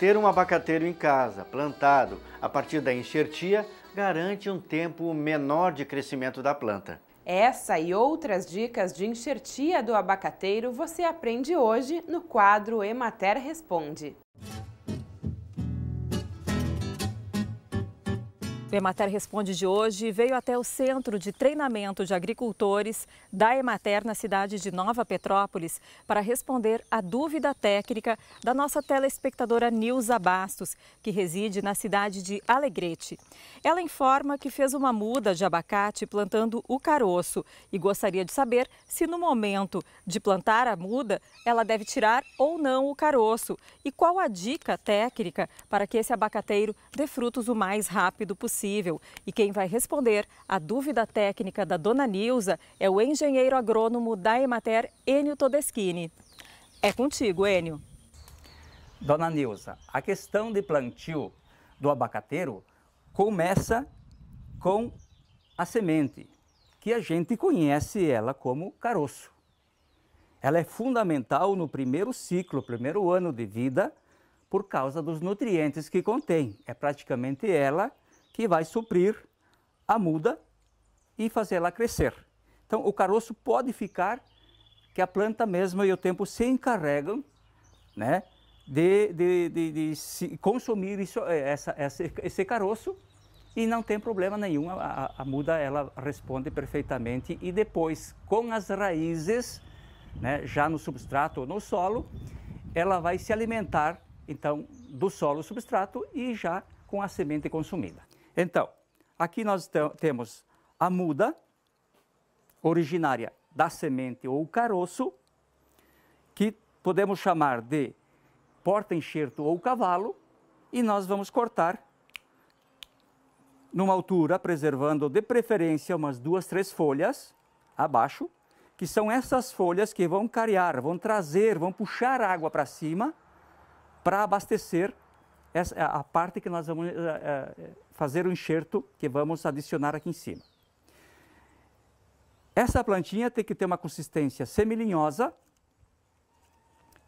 Ter um abacateiro em casa, plantado a partir da enxertia, garante um tempo menor de crescimento da planta. Essa e outras dicas de enxertia do abacateiro você aprende hoje no quadro Emater Responde. O Emater Responde de hoje veio até o Centro de Treinamento de Agricultores da Emater na cidade de Nova Petrópolis para responder a dúvida técnica da nossa telespectadora Nilza Bastos, que reside na cidade de Alegrete. Ela informa que fez uma muda de abacate plantando o caroço e gostaria de saber se no momento de plantar a muda ela deve tirar ou não o caroço e qual a dica técnica para que esse abacateiro dê frutos o mais rápido possível possível. E quem vai responder à dúvida técnica da dona Nilza é o engenheiro agrônomo da Emater, Enio Todeschini. É contigo, Enio. Dona Nilza, a questão de plantio do abacateiro começa com a semente, que a gente conhece ela como caroço. Ela é fundamental no primeiro ciclo, primeiro ano de vida, por causa dos nutrientes que contém. É praticamente ela que vai suprir a muda e fazê-la crescer. Então, o caroço pode ficar que a planta mesma e o tempo se encarregam né, de, de, de, de consumir isso, eh, essa, essa, esse caroço e não tem problema nenhum. A, a, a, muda ela responde perfeitamente e depois, com as raízes, né, já no substrato ou no solo, ela vai se alimentar então do solo substrato e já com a semente consumida. Então, aqui nós temos a muda originária da semente ou caroço, que podemos chamar de porta-enxerto ou cavalo, e nós vamos cortar numa altura, preservando de preferência umas duas, três folhas abaixo, que são essas folhas que vão cariar, vão trazer, vão puxar água para cima para abastecer essa é a parte que nós vamos eh, eh, fazer o enxerto que vamos adicionar aqui em cima. Essa plantinha tem que ter uma consistência semilinhosa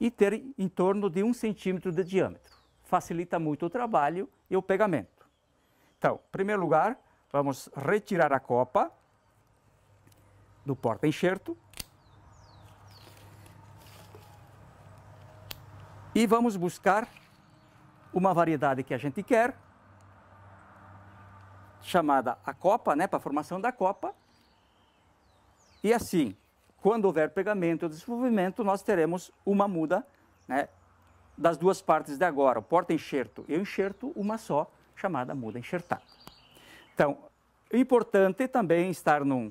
e ter em torno de um centímetro de diâmetro. Facilita muito o trabalho e o pegamento. Então, em primeiro lugar, vamos retirar a copa do porta-enxerto. E vamos buscar uma variedade que a gente quer, chamada a copa, né, para a formação da copa. E assim, quando houver pegamento ou desenvolvimento, nós teremos uma muda né, das duas partes de agora, o porta-enxerto e o enxerto, uma só, chamada muda enxertada. Então, é importante também estar num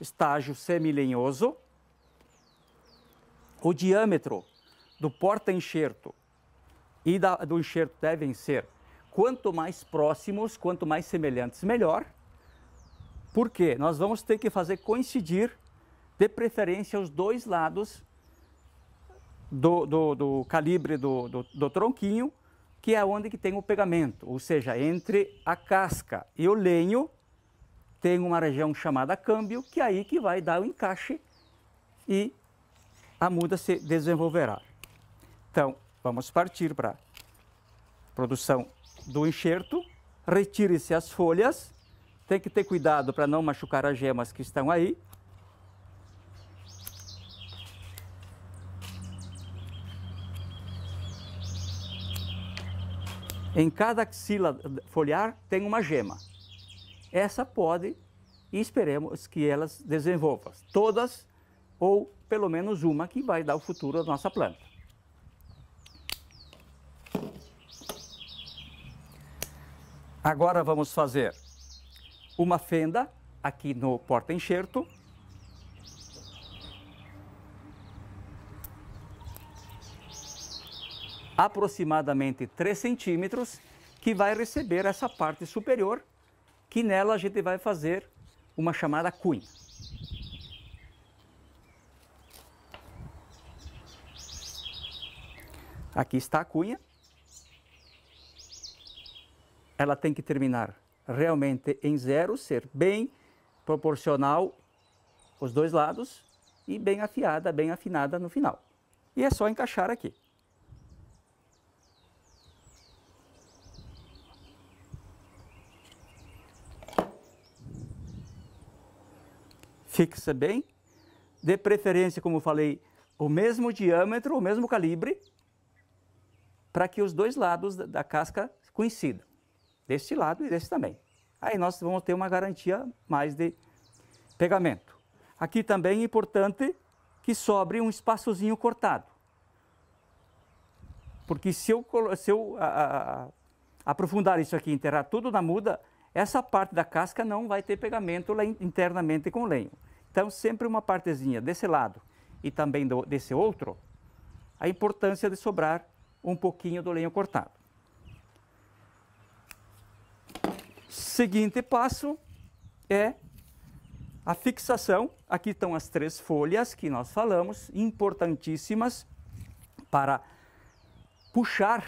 estágio semilenhoso. O diâmetro do porta-enxerto e da, do enxerto devem ser quanto mais próximos, quanto mais semelhantes, melhor. Porque nós vamos ter que fazer coincidir, de preferência, os dois lados do, do, do calibre do, do, do tronquinho, que é onde que tem o pegamento, ou seja, entre a casca e o lenho tem uma região chamada câmbio, que é aí que vai dar o encaixe e a muda se desenvolverá. Então, Vamos partir para produção do enxerto. Retire-se as folhas. Tem que ter cuidado para não machucar as gemas que estão aí. Em cada axila foliar tem uma gema. Essa pode e esperemos que elas desenvolvam. Todas ou pelo menos uma que vai dar o futuro à nossa planta. Agora vamos fazer uma fenda aqui no porta-enxerto. Aproximadamente 3 centímetros, que vai receber essa parte superior, que nela a gente vai fazer uma chamada cunha. Aqui está a cunha ela tem que terminar realmente em zero, ser bem proporcional os dois lados e bem afiada, bem afinada no final. E é só encaixar aqui. Fixa bem, de preferência, como falei, o mesmo diâmetro, o mesmo calibre, para que os dois lados da casca coincidam deste lado e desse também. Aí nós vamos ter uma garantia mais de pegamento. Aqui também é importante que sobre um espaçozinho cortado. Porque se eu, se eu a, a, aprofundar isso aqui, enterrar tudo na muda, essa parte da casca não vai ter pegamento internamente com o lenho. Então, sempre uma partezinha desse lado e também do, desse outro, a importância de sobrar um pouquinho do lenho cortado. Seguinte passo é a fixação. Aqui estão as três folhas que nós falamos, importantíssimas para puxar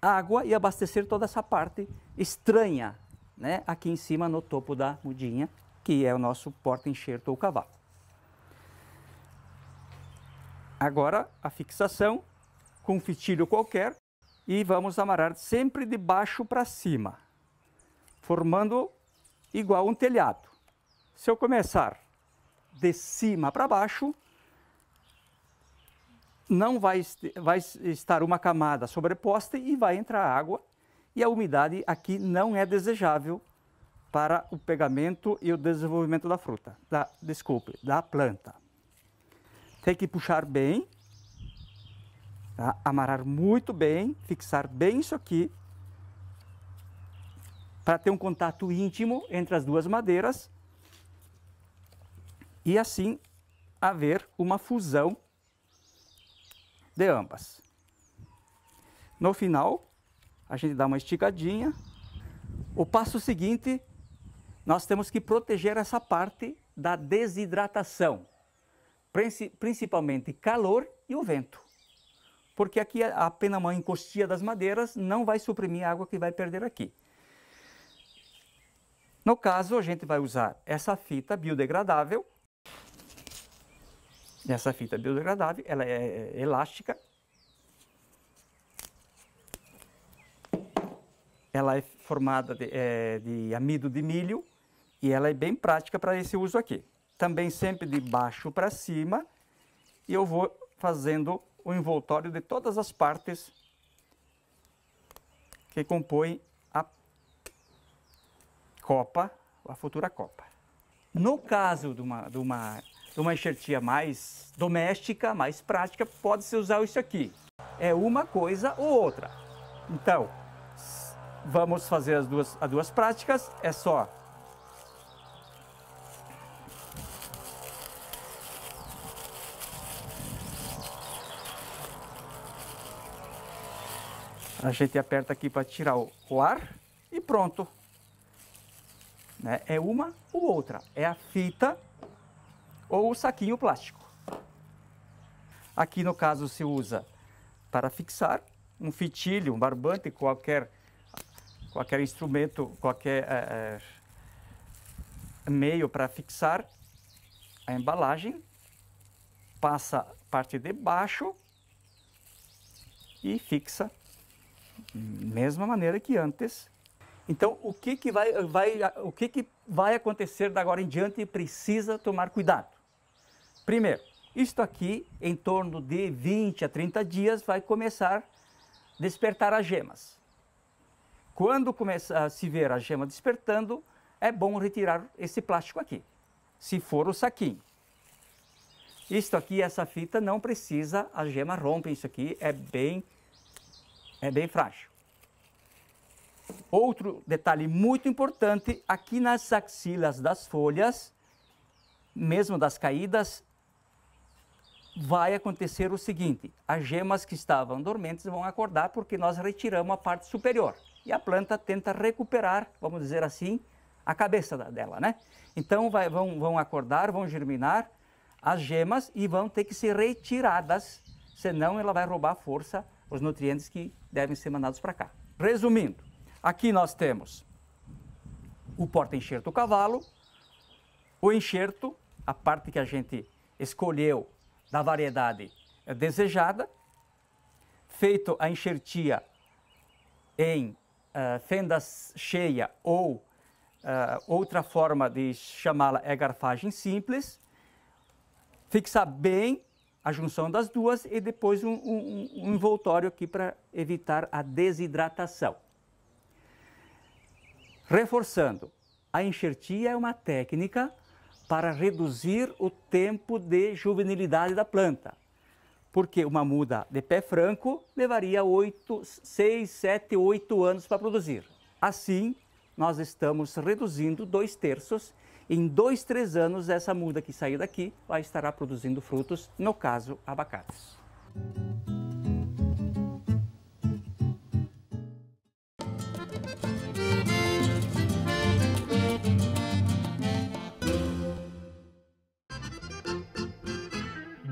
água e abastecer toda essa parte estranha, né? Aqui em cima no topo da mudinha, que é o nosso porta-enxerto ou cavalo. Agora a fixação com fitilho qualquer e vamos amarrar sempre de baixo para cima formando igual um telhado. Se eu começar de cima para baixo, não vai, vai estar uma camada sobreposta e vai entrar água. E a umidade aqui não é desejável para o pegamento e o desenvolvimento da fruta, da, desculpe, da planta. Tem que puxar bem, tá? amarrar muito bem, fixar bem isso aqui para ter um contato íntimo entre as duas madeiras e assim haver uma fusão de ambas. No final, a gente dá uma esticadinha. O passo seguinte, nós temos que proteger essa parte da desidratação, principalmente calor e o vento. Porque aqui a penamã encostia das madeiras não vai suprimir a água que vai perder aqui. No caso, a gente vai usar essa fita biodegradável. Essa fita biodegradável, ela é, é, é elástica. Ela é formada de, é, de amido de milho e ela é bem prática para esse uso aqui. Também sempre de baixo para cima e eu vou fazendo o envoltório de todas as partes que compõem Copa, a futura Copa. No caso de uma, de uma, de uma enxertia mais doméstica, mais prática, pode-se usar isso aqui. É uma coisa ou outra. Então, vamos fazer as duas, as duas práticas. É só A gente aperta aqui para tirar o, ar e pronto. Né? É uma ou outra. É a fita ou o saquinho plástico. Aqui no caso se usa para fixar um fitilho, um barbante, qualquer, qualquer instrumento, qualquer é, é, meio para fixar a embalagem. Passa parte de baixo e fixa, hum, mesma maneira que antes então, o que, que, vai, vai, o que, que vai acontecer da agora em diante precisa tomar cuidado. Primeiro, isto aqui, em torno de 20 a 30 dias, vai começar a despertar as gemas. Quando começa a se ver a gema despertando, é bom retirar esse plástico aqui, se for o saquinho. Isto aqui, essa fita, não precisa, a gema rompe isso aqui, é bem, é bem frágil. Outro detalhe muito importante, aqui nas axilas das folhas, mesmo das caídas, vai acontecer o seguinte, as gemas que estavam dormentes vão acordar porque nós retiramos a parte superior e a planta tenta recuperar, vamos dizer assim, a cabeça dela, né? Então vai, vão, vão acordar, vão germinar as gemas e vão ter que ser retiradas, senão ela vai roubar a força, os nutrientes que devem ser mandados para cá. Resumindo, Aqui nós temos o porta-enxerto cavalo, o enxerto, a parte que a gente escolheu da variedade desejada, feito a enxertia em uh, cheia ou uh, outra forma de chamá-la é garfagem simples, fixar bem a junção das duas e depois um, um, um envoltório aqui para evitar a desidratação. Reforçando, a enxertia é uma técnica para reduzir o tempo de juvenilidade da planta. Porque uma muda de pé franco levaria 8, 6, 7, 8 anos para produzir. Assim, nós estamos reduzindo dois terços. Em dois, três anos, essa muda que saiu daqui vai estará produzindo frutos, no caso, abacates.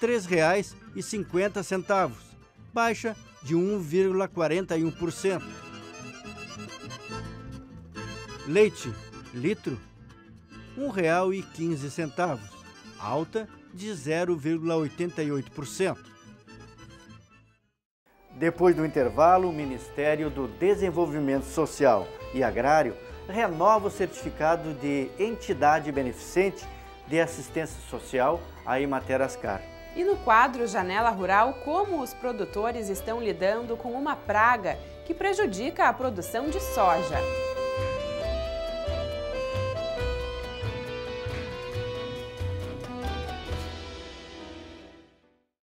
R$ 3,50, baixa de 1,41%. Leite, litro, R$ 1,15, alta de 0,88%. Depois do intervalo, o Ministério do Desenvolvimento Social e Agrário renova o certificado de entidade beneficente de assistência social a Imater Ascar. E no quadro Janela Rural, como os produtores estão lidando com uma praga que prejudica a produção de soja.